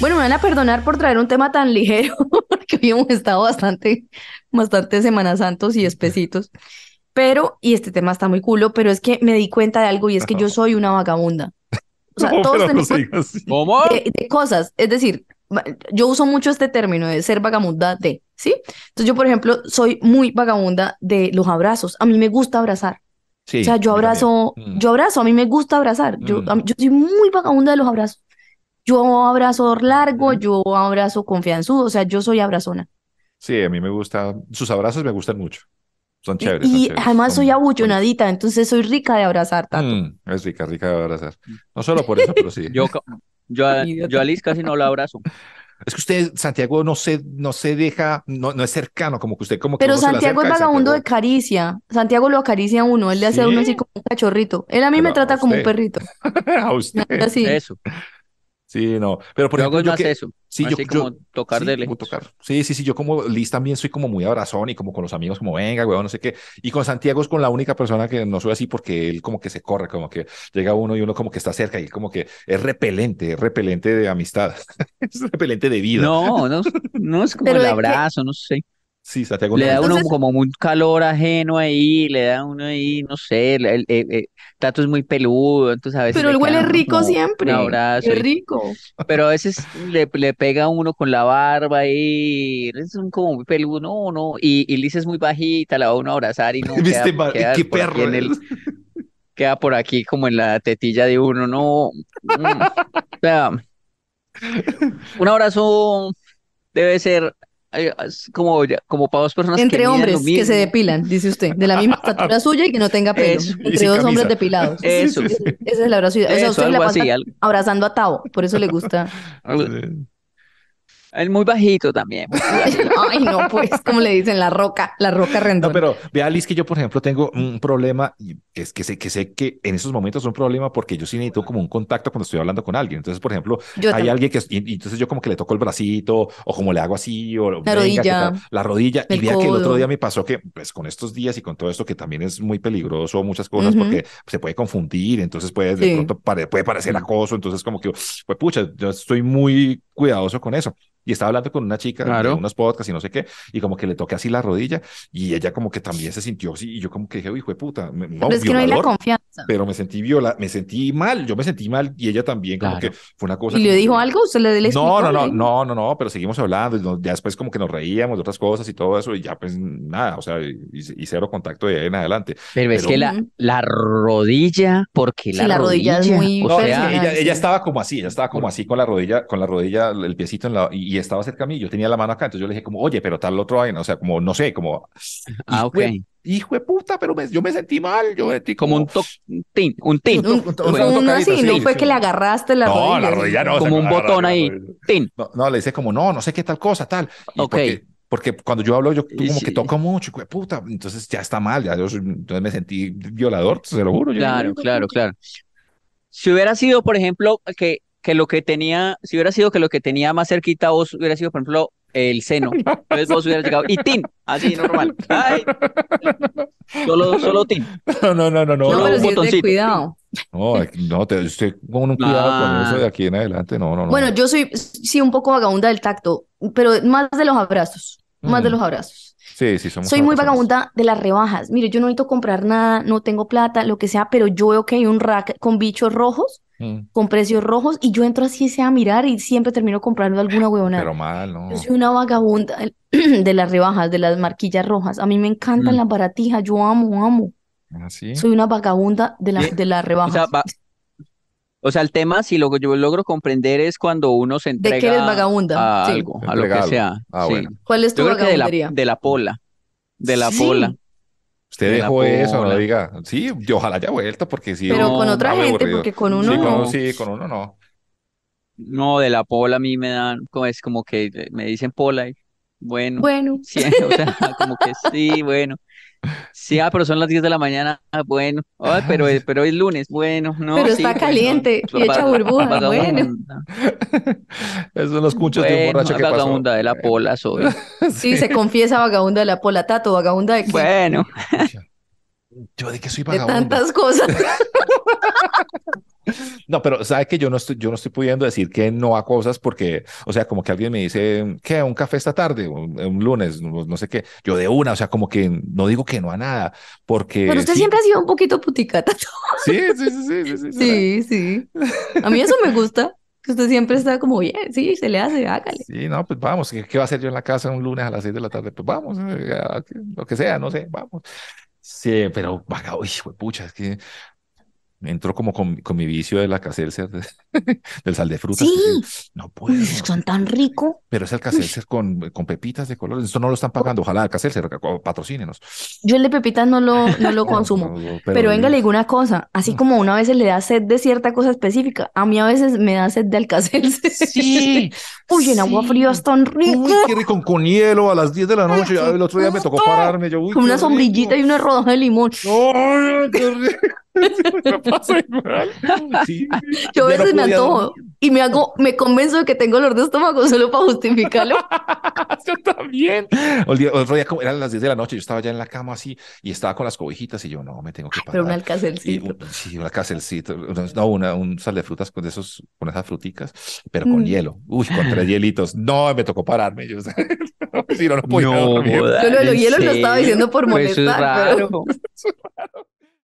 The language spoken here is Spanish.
Bueno, me van a perdonar por traer un tema tan ligero, porque hoy hemos estado bastante, bastante Semana Santos y espesitos. Pero, y este tema está muy culo, pero es que me di cuenta de algo y es que yo soy una vagabunda. O sea, todos tenemos de, cosas. Es decir, yo uso mucho este término de ser vagabunda de, ¿sí? Entonces yo, por ejemplo, soy muy vagabunda de los abrazos. A mí me gusta abrazar. Sí, o sea, yo abrazo, mm. yo abrazo, a mí me gusta abrazar. Yo, mm. yo soy muy vagabunda de los abrazos yo abrazo largo, yo abrazo confianzudo, o sea, yo soy abrazona. Sí, a mí me gusta, sus abrazos me gustan mucho. Son chéveres. Y, además soy abullonadita, entonces soy rica de abrazar, tanto. Mm, es rica, rica de abrazar. Mm. No solo por eso, pero sí. yo, yo, a, Liz casi no la abrazo. Es que usted, Santiago, no se, no se deja, no, no es cercano, como que usted como que Pero Santiago es vagabundo de caricia. Santiago lo acaricia a uno, él le hace a uno así como un cachorrito. Él a mí me trata como un perrito. a usted. Eso. Sí, no. Pero por yo ejemplo, yo que... eso. Sí, yo, como tocar sí, Sí, sí, sí. Yo como Liz también soy como muy abrazón y como con los amigos, como venga, weón, no sé qué. Y con Santiago es con la única persona que no soy así porque él como que se corre, como que llega uno y uno como que está cerca y como que es repelente, es repelente de amistad, es repelente de vida. No, no, no es como el abrazo, no sé. Le da uno como un calor ajeno ahí, le da uno ahí, no sé, el, el, tato es muy peludo, entonces a veces. Pero él huele rico siempre. Un abrazo. Es rico. pero a veces le, pega uno con la barba ahí, es un, como muy peludo, no, no. Y, y es muy bajita, la va uno a abrazar y no. queda, qué perro. queda por aquí como en la tetilla de uno, no. no mm, o sea, un abrazo debe ser como, como para dos personas entre hombres que se depilan, dice usted, de la misma estatura suya y que no tenga pelo, entre dos hombres depilados. Eso. Esa es la verdad. O sea, usted la abrazando a Tavo, por eso le gusta. Es muy bajito también. Ay, no, pues, como le dicen, la roca, la roca rendona. No, pero vea, Liz, que yo, por ejemplo, tengo un problema, es que sé que sé que en esos momentos es un problema porque yo sí necesito como un contacto cuando estoy hablando con alguien. Entonces, por ejemplo, hay alguien que, entonces yo como que le toco el bracito o como le hago así, o la rodilla, la rodilla. Y vea que el otro día me pasó que, pues, con estos días y con todo esto que también es muy peligroso, muchas cosas, porque se puede confundir, entonces puede, de pronto puede parecer acoso. Entonces, como que, pues, pucha, yo estoy muy cuidadoso con eso. Y estaba hablando con una chica claro. de unos podcasts y no sé qué, y como que le toqué así la rodilla, y ella como que también se sintió así, y yo como que dije, hijo de puta, no, pero es que no hay la confianza. Pero me sentí viola, me sentí mal, yo me sentí mal, y ella también, como que fue una cosa. ¿Y le dijo algo? ¿Usted le, explicó, No, no, no, no, no, pero seguimos hablando, y ya después como que nos reíamos de otras cosas y todo eso, y ya pues nada, o sea, y, cero contacto de ahí en adelante. Pero, es que la, la rodilla, porque la, rodilla, es muy... ella, estaba como así, ella estaba como así con la rodilla, con la rodilla el piecito y, estaba cerca a mí, yo tenía la mano acá, entonces yo le dije como, oye, pero tal otro ahí o sea, como, no sé, como... Ah, ok. hijo de puta, pero yo me sentí mal, yo me sentí como, un toc, un tin, un tin. no no fue que le agarraste la rodilla. como un botón ahí, tin. No, le hice como, no, no sé qué tal cosa, tal. ok. Porque, cuando yo hablo, yo como que toco mucho, hijo puta, entonces ya está mal, ya entonces me sentí violador, se lo juro. claro, claro, claro. Si hubiera sido, por ejemplo, que que lo que tenía, si hubiera sido que lo que tenía más cerquita vos hubiera sido, por ejemplo, el seno. Entonces vos hubieras llegado y Tim, así normal. solo, solo Tim. No, no, no, no. solo un cuidado. No, no, te, estoy con un cuidado con ah. eso de aquí en adelante, no, no, no. Bueno, yo soy sí un poco vagabunda del tacto, pero más de los abrazos, más de mm. los abrazos. Sí, sí, somos Soy muy vagabunda de las rebajas. Mire, yo no necesito comprar nada, no tengo plata, lo que sea, pero yo veo que hay un rack con bichos rojos Mm. con precios rojos y yo entro así sea a mirar y siempre termino comprando alguna huevonada. Pero mal, no. Yo soy una vagabunda de las rebajas, de las marquillas rojas. A mí me encantan mm. las baratijas, yo amo, amo. ¿Así? Ah, soy una vagabunda de, de las rebajas. O sea, el tema, si lo que yo logro comprender es cuando uno se entrega ¿De qué eres vagabunda? a a lo que sea. Ah, ¿Cuál es tu yo de, la, pola. De la pola. Usted dejó eso, no diga. Sí, yo ojalá haya vuelto, porque sí. Pero con otra gente, porque con uno. Sí, con sí, con uno no. No, de la pola a mí me dan, es como que eh, me dicen pola y bueno. Bueno. o sea, como que sí, bueno. Sí, ah, pero son las 10 de la mañana, ah, bueno. Ah, pero, eh, pero es lunes, bueno, no. Pero está pues caliente y echa burbuja, bueno. Eso no los de un borracho que pasó. vagabunda de la pola soy. Sí, se confiesa vagabunda de la pola, Tato, vagabunda de... Bueno. Yo de que soy vagabunda. De tantas cosas. No, pero ¿sabe que yo no estoy, yo no estoy pudiendo decir que no a cosas porque, o sea, como que alguien me dice, ¿qué? ¿Un café esta tarde? ¿Un, lunes? No, sé qué. Yo de una, o sea, como que no digo que no a nada porque... Pero usted siempre ha sido un poquito puticata. Sí, sí, sí, sí. Sí, sí, sí, sí. A mí eso me gusta. Que usted siempre está como, oye, sí, se le hace, hágale. Sí, no, pues vamos, ¿qué, va a hacer yo en la casa un lunes a las seis de la tarde? Pues vamos, eh, lo que sea, no sé, vamos. Sí, pero, vaga, uy, pucha, es que Entró como con, con, mi vicio de la del sal de frutas. Sí, pues, no puedo. Son tan rico. Pero es el con, con pepitas de colores. Esto no lo están pagando. Ojalá el patrocinenos. patrocínenos. Yo el de pepitas no lo, no lo consumo. pero, venga, le digo una cosa. Así mm. como una vez le da sed de cierta cosa específica, a mí a veces me da sed de alcacelcer. Sí. Uy, en agua fría es tan rico. Uy, qué rico. Con hielo a las 10 de la noche. El otro día me tocó pararme. Yo, con una sombrillita y una rodaja de limón. qué rico! Ah, yo a veces me antojo y me hago, me convenzo de que tengo dolor de estómago solo para justificarlo. yo también. El, otro día eran las 10 de la noche, yo estaba ya en la cama así y estaba con las cobijitas y yo no, me tengo que parar. Pero una alcacelcito. sí, un alcacelcito. No, una, un sal de frutas con esos, con esas fruticas, pero con mm. hielo. Uy, con tres hielitos. No, me tocó pararme. Yo, si no, no No, lo de los lo estaba diciendo por molestar.